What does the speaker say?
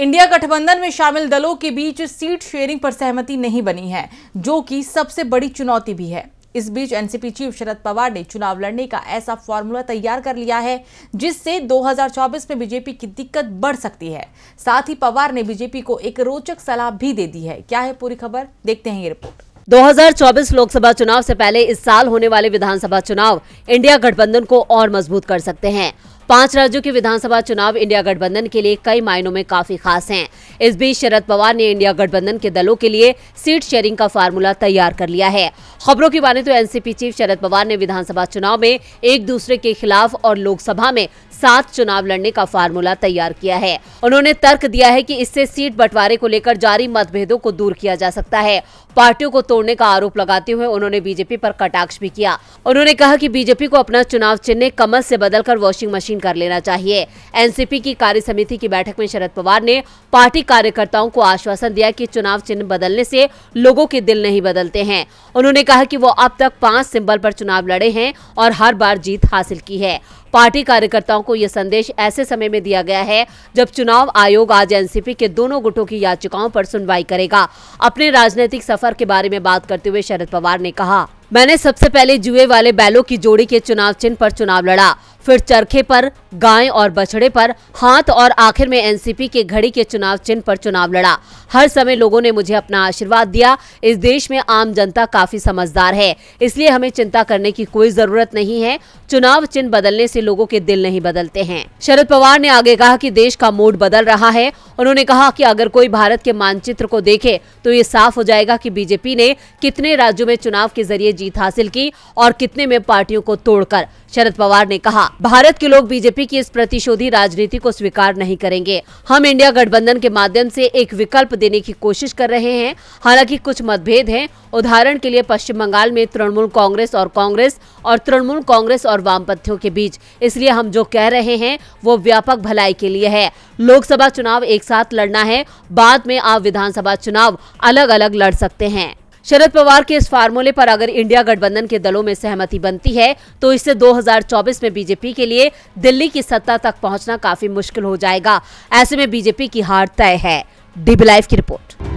India गठबंधन में शामिल दलों के बीच सीट शेयरिंग पर सहमति नहीं बनी है जो कि सबसे बड़ी चुनौती भी है इस बीच एनसीपी चीफ शरद पवार ने चुनाव लड़ने का ऐसा फॉर्मूला तैयार कर लिया है जिससे 2024 में बीजेपी की दिक्कत बढ़ सकती है साथ ही पवार ने बीजेपी को एक रोचक सलाह भी दे दी है क्या है पूरी खबर देखते हैं ये रिपोर्ट 2024 लोकसभा चुनाव से पहले इस साल होने वाले विधानसभा चुनाव इंडिया गठबंधन को और मजबूत कर सकते हैं पांच राज्यों के विधानसभा चुनाव इंडिया गठबंधन के लिए कई मायनों में काफी खास हैं। इस बीच शरद पवार ने इंडिया गठबंधन के दलों के लिए सीट शेयरिंग का फार्मूला तैयार कर लिया है खबरों की माने तो एनसीपी चीफ शरद पवार ने विधानसभा चुनाव में एक दूसरे के खिलाफ और लोकसभा में सात चुनाव लड़ने का फार्मूला तैयार किया है उन्होंने तर्क दिया है कि इससे सीट बंटवारे को लेकर जारी मतभेदों को दूर किया जा सकता है पार्टियों को तोड़ने का आरोप लगाते हुए उन्होंने बीजेपी पर कटाक्ष भी किया उन्होंने कहा कि बीजेपी को अपना चुनाव चिन्ह कमल से बदलकर वॉशिंग मशीन मीटिंग कर लेना चाहिए एनसीपी की कार्य समिति की बैठक में शरद पवार ने पार्टी कार्यकर्ताओं को आश्वासन दिया कि चुनाव चिन्ह बदलने से लोगों के दिल नहीं बदलते हैं उन्होंने कहा कि वो अब तक पांच सिंबल पर चुनाव लड़े हैं और हर बार जीत हासिल की है पार्टी कार्यकर्ताओं को यह संदेश ऐसे समय में दिया गया है जब चुनाव आयोग आज एनसीपी के दोनों गुटों की याचिकाओं पर सुनवाई करेगा अपने राजनीतिक सफर के बारे में बात करते हुए शरद पवार ने कहा मैंने सबसे पहले जुए वाले बैलों की जोड़ी के चुनाव चिन्ह पर चुनाव लड़ा फिर चरखे पर गाय और बछड़े पर हाथ और आखिर में एनसीपी के घड़ी के चुनाव चिन्ह पर चुनाव लड़ा हर समय लोगों ने मुझे अपना आशीर्वाद दिया इस देश में आम जनता काफी समझदार है इसलिए हमें चिंता करने की कोई जरूरत नहीं है चुनाव चिन्ह बदलने से लोगों के दिल नहीं बदलते हैं शरद पवार ने आगे कहा कि देश का मूड बदल रहा है उन्होंने कहा कि अगर कोई भारत के मानचित्र को देखे तो ये साफ हो जाएगा की बीजेपी ने कितने राज्यों में चुनाव के जरिए जीत हासिल की और कितने में पार्टियों को तोड़कर शरद पवार ने कहा भारत के लोग बीजेपी की इस प्रतिशोधी राजनीति को स्वीकार नहीं करेंगे हम इंडिया गठबंधन के माध्यम से एक विकल्प देने की कोशिश कर रहे हैं हालांकि कुछ मतभेद हैं उदाहरण के लिए पश्चिम बंगाल में तृणमूल कांग्रेस और कांग्रेस और तृणमूल कांग्रेस और वामपंथियों के बीच इसलिए हम जो कह रहे हैं वो व्यापक भलाई के लिए है लोकसभा चुनाव एक साथ लड़ना है बाद में आप विधानसभा चुनाव अलग अलग लड़ सकते हैं शरद पवार के इस फार्मूले पर अगर इंडिया गठबंधन के दलों में सहमति बनती है तो इससे 2024 में बीजेपी के लिए दिल्ली की सत्ता तक पहुंचना काफी मुश्किल हो जाएगा ऐसे में बीजेपी की हार तय है डीबी लाइव की रिपोर्ट